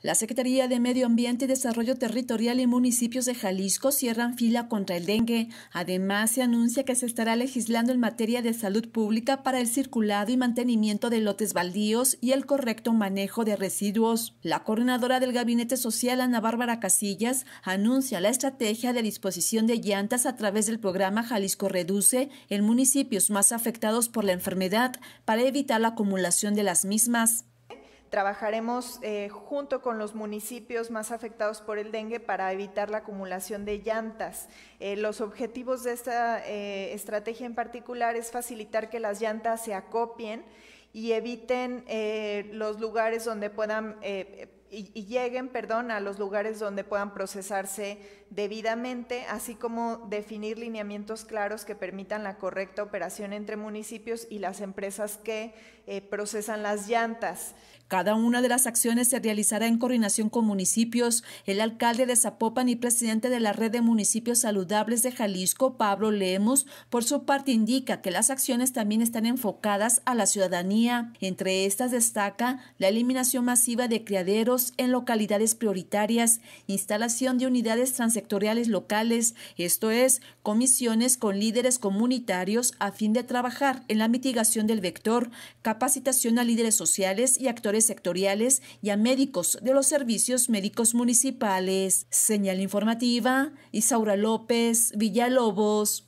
La Secretaría de Medio Ambiente, y Desarrollo Territorial y Municipios de Jalisco cierran fila contra el dengue. Además, se anuncia que se estará legislando en materia de salud pública para el circulado y mantenimiento de lotes baldíos y el correcto manejo de residuos. La coordinadora del Gabinete Social, Ana Bárbara Casillas, anuncia la estrategia de disposición de llantas a través del programa Jalisco Reduce en municipios más afectados por la enfermedad para evitar la acumulación de las mismas. Trabajaremos eh, junto con los municipios más afectados por el dengue para evitar la acumulación de llantas. Eh, los objetivos de esta eh, estrategia en particular es facilitar que las llantas se acopien y eviten los lugares donde puedan y, lleguen, perdón, a los lugares donde puedan procesarse debidamente, así como definir lineamientos claros que permitan la correcta operación entre municipios y las empresas que eh, procesan las llantas. Cada una de las acciones se realizará en coordinación con municipios. El alcalde de Zapopan y presidente de la Red de Municipios Saludables de Jalisco, Pablo Leemos por su parte indica que las acciones también están enfocadas a la ciudadanía. Entre estas destaca la eliminación masiva de criaderos en localidades prioritarias, instalación de unidades transectoriales locales, esto es, comisiones con líderes comunitarios a fin de trabajar en la mitigación del vector, capacitación a líderes sociales y actores sectoriales y a médicos de los servicios médicos municipales. Señal informativa, Isaura López, Villalobos,